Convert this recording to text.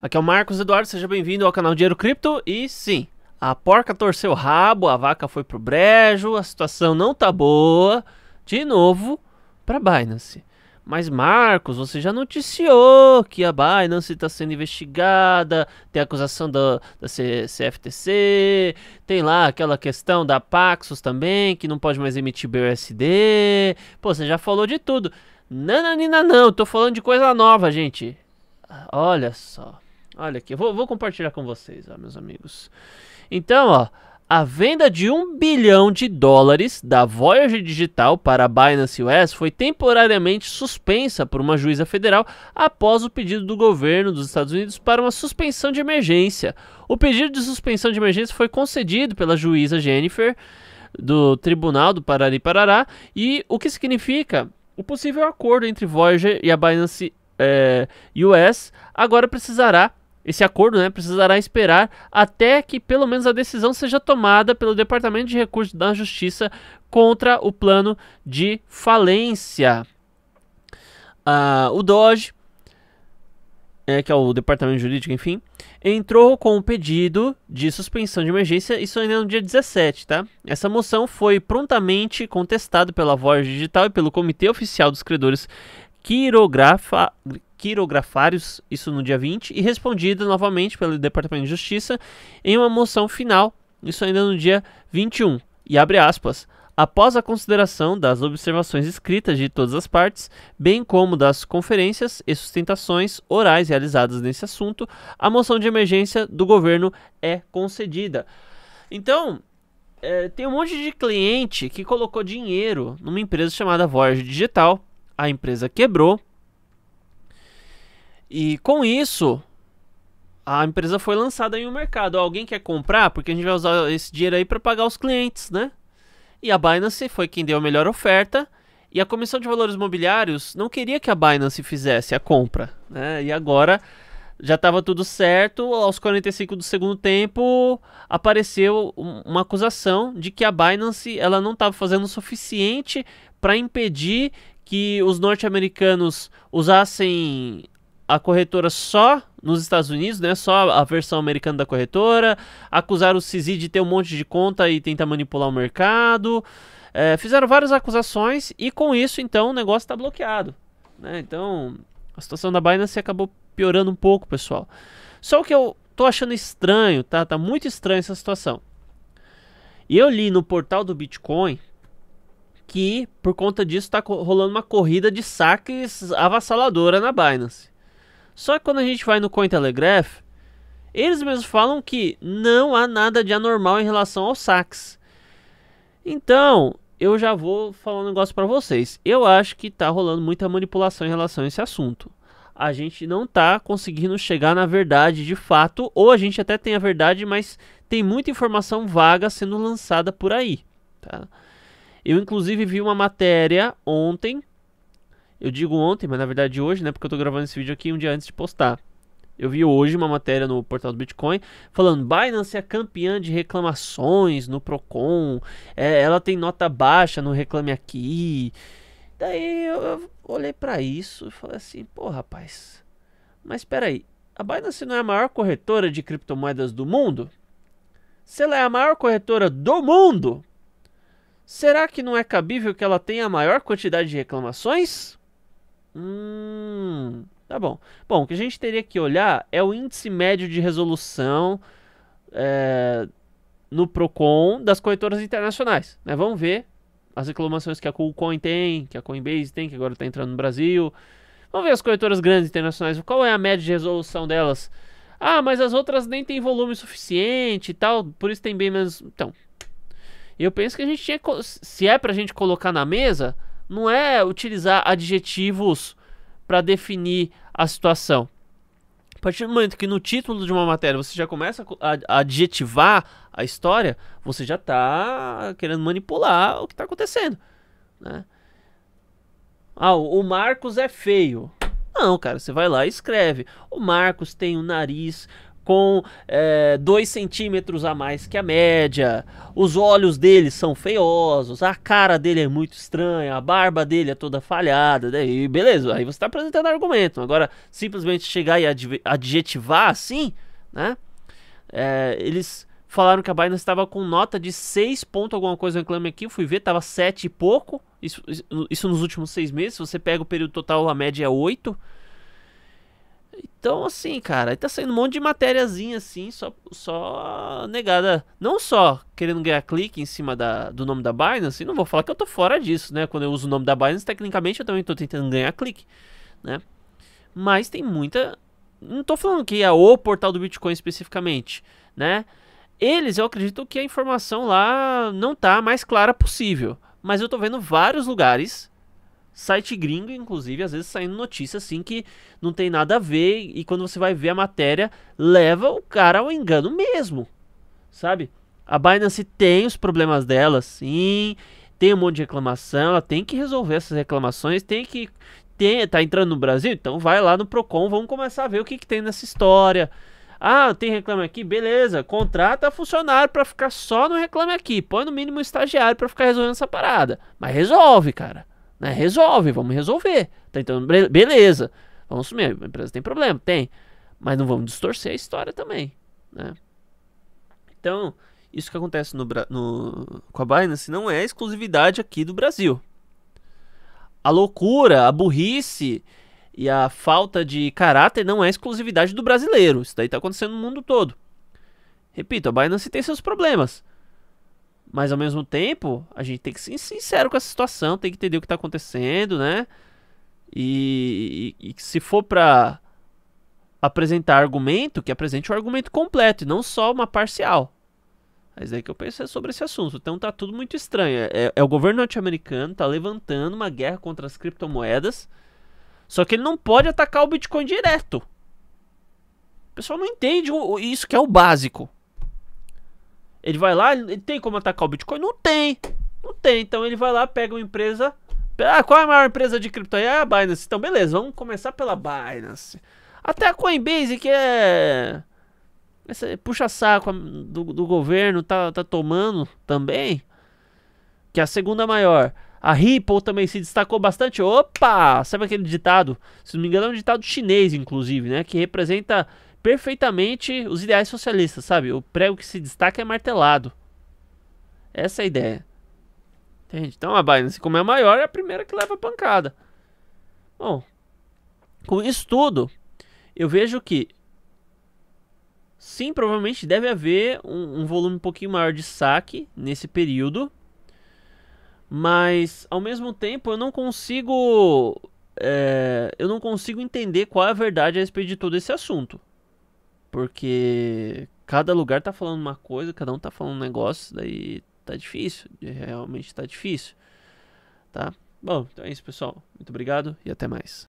Aqui é o Marcos Eduardo, seja bem-vindo ao canal Dinheiro Cripto e sim, a porca torceu o rabo, a vaca foi pro brejo, a situação não tá boa, de novo para Binance. Mas Marcos, você já noticiou que a Binance está sendo investigada, tem acusação da, da CFTC, tem lá aquela questão da Paxos também, que não pode mais emitir BUSD, pô, você já falou de tudo. Nananina não, tô falando de coisa nova, gente. Ah, olha só. Olha aqui, vou, vou compartilhar com vocês, ó, meus amigos. Então, ó, a venda de 1 bilhão de dólares da Voyager Digital para a Binance US foi temporariamente suspensa por uma juíza federal após o pedido do governo dos Estados Unidos para uma suspensão de emergência. O pedido de suspensão de emergência foi concedido pela juíza Jennifer do Tribunal do Parari Parará e o que significa o possível acordo entre Voyager e a Binance é, eh, US agora precisará esse acordo né, precisará esperar até que pelo menos a decisão seja tomada pelo Departamento de Recursos da Justiça contra o plano de falência. Ah, o Doge, é, que é o Departamento Jurídico, enfim, entrou com um pedido de suspensão de emergência, isso ainda no dia 17, tá? Essa moção foi prontamente contestada pela Voz Digital e pelo Comitê Oficial dos Credores Quirografa, quirografários, isso no dia 20, e respondida novamente pelo Departamento de Justiça em uma moção final, isso ainda no dia 21. E abre aspas. Após a consideração das observações escritas de todas as partes, bem como das conferências e sustentações orais realizadas nesse assunto, a moção de emergência do governo é concedida. Então, é, tem um monte de cliente que colocou dinheiro numa empresa chamada Voyage Digital, a empresa quebrou, e com isso, a empresa foi lançada em um mercado. Alguém quer comprar? Porque a gente vai usar esse dinheiro aí para pagar os clientes, né? E a Binance foi quem deu a melhor oferta. E a Comissão de Valores Mobiliários não queria que a Binance fizesse a compra, né? E agora já estava tudo certo. Aos 45 do segundo tempo, apareceu uma acusação de que a Binance ela não estava fazendo o suficiente para impedir que os norte-americanos usassem a corretora só nos Estados Unidos, né? Só a versão americana da corretora. Acusaram o CZ de ter um monte de conta e tentar manipular o mercado. É, fizeram várias acusações e com isso, então, o negócio está bloqueado. Né? Então, a situação da Binance acabou piorando um pouco, pessoal. Só o que eu tô achando estranho, tá? Tá muito estranha essa situação. E eu li no portal do Bitcoin que, por conta disso, está rolando uma corrida de saques avassaladora na Binance. Só que quando a gente vai no Cointelegraph, eles mesmos falam que não há nada de anormal em relação aos sax. Então, eu já vou falar um negócio para vocês. Eu acho que tá rolando muita manipulação em relação a esse assunto. A gente não tá conseguindo chegar na verdade de fato, ou a gente até tem a verdade, mas tem muita informação vaga sendo lançada por aí, tá? Eu inclusive vi uma matéria ontem eu digo ontem, mas na verdade hoje, né? Porque eu tô gravando esse vídeo aqui um dia antes de postar. Eu vi hoje uma matéria no portal do Bitcoin falando Binance é campeã de reclamações no Procon, é, ela tem nota baixa no Reclame Aqui. Daí eu, eu olhei para isso e falei assim, pô rapaz, mas espera aí, a Binance não é a maior corretora de criptomoedas do mundo? Se ela é a maior corretora do mundo, será que não é cabível que ela tenha a maior quantidade de reclamações? Hum, tá bom. Bom, o que a gente teria que olhar é o índice médio de resolução é, no PROCON das corretoras internacionais. Né? Vamos ver as reclamações que a KuCoin tem, que a Coinbase tem, que agora está entrando no Brasil. Vamos ver as corretoras grandes internacionais, qual é a média de resolução delas? Ah, mas as outras nem tem volume suficiente e tal, por isso tem bem menos. Então, eu penso que a gente tinha. Se é pra gente colocar na mesa, não é utilizar adjetivos para definir a situação. A partir do momento que no título de uma matéria você já começa a adjetivar a história, você já está querendo manipular o que está acontecendo. Né? Ah, o Marcos é feio. Não, cara, você vai lá e escreve. O Marcos tem o um nariz com 2 é, centímetros a mais que a média, os olhos dele são feiosos, a cara dele é muito estranha, a barba dele é toda falhada, daí né? beleza, aí você está apresentando argumento. Agora, simplesmente chegar e ad adjetivar assim, né? É, eles falaram que a Binance estava com nota de 6 ponto alguma coisa no reclame aqui, eu fui ver, estava 7 e pouco, isso, isso, isso nos últimos 6 meses, se você pega o período total, a média é 8%, então, assim, cara, está tá saindo um monte de matériazinha assim, só, só negada. Não só querendo ganhar clique em cima da, do nome da Binance, assim, não vou falar que eu tô fora disso, né? Quando eu uso o nome da Binance, tecnicamente eu também tô tentando ganhar clique, né? Mas tem muita. Não tô falando que é o portal do Bitcoin especificamente, né? Eles, eu acredito que a informação lá não tá mais clara possível. Mas eu tô vendo vários lugares Site gringo, inclusive, às vezes saindo notícia assim que não tem nada a ver. E quando você vai ver a matéria, leva o cara ao engano mesmo. Sabe? A Binance tem os problemas dela, sim. Tem um monte de reclamação. Ela tem que resolver essas reclamações. Tem que. Tem, tá entrando no Brasil? Então vai lá no Procon. Vamos começar a ver o que, que tem nessa história. Ah, tem reclame aqui? Beleza. Contrata funcionário para ficar só no reclame aqui. Põe no mínimo um estagiário para ficar resolvendo essa parada. Mas resolve, cara. Né? Resolve, vamos resolver. Tá, então, beleza. Vamos assumir, a empresa tem problema? Tem. Mas não vamos distorcer a história também. Né? Então, isso que acontece no, no, com a Binance não é exclusividade aqui do Brasil. A loucura, a burrice e a falta de caráter não é exclusividade do brasileiro. Isso daí está acontecendo no mundo todo. Repito, a Binance tem seus problemas. Mas ao mesmo tempo, a gente tem que ser sincero com essa situação, tem que entender o que está acontecendo, né? E, e, e se for para apresentar argumento, que apresente o um argumento completo e não só uma parcial. Mas é que eu pensei é sobre esse assunto. Então tá tudo muito estranho. É, é, é o governo norte-americano tá levantando uma guerra contra as criptomoedas. Só que ele não pode atacar o Bitcoin direto. O pessoal não entende o, isso que é o básico. Ele vai lá, ele tem como atacar o Bitcoin? Não tem. Não tem. Então ele vai lá, pega uma empresa. Ah, qual é a maior empresa de cripto aí? É a Binance. Então, beleza, vamos começar pela Binance. Até a Coinbase, que é. puxa-saco do, do, governo, tá, tá tomando também. Que é a segunda maior. A Ripple também se destacou bastante. Opa! Sabe aquele ditado? Se não me engano, é um ditado chinês, inclusive, né? Que representa perfeitamente os ideais socialistas, sabe? O prego que se destaca é martelado. Essa é a ideia. Entende? Então a Binance, como é maior, é a primeira que leva a pancada. Bom, com isso tudo, eu vejo que sim, provavelmente deve haver um, um volume um pouquinho maior de saque nesse período. Mas ao mesmo tempo eu não consigo. É, eu não consigo entender qual é a verdade a respeito de todo esse assunto. Porque cada lugar tá falando uma coisa, cada um tá falando um negócio, daí tá difícil, realmente tá difícil. Tá? Bom, então é isso, pessoal. Muito obrigado e até mais.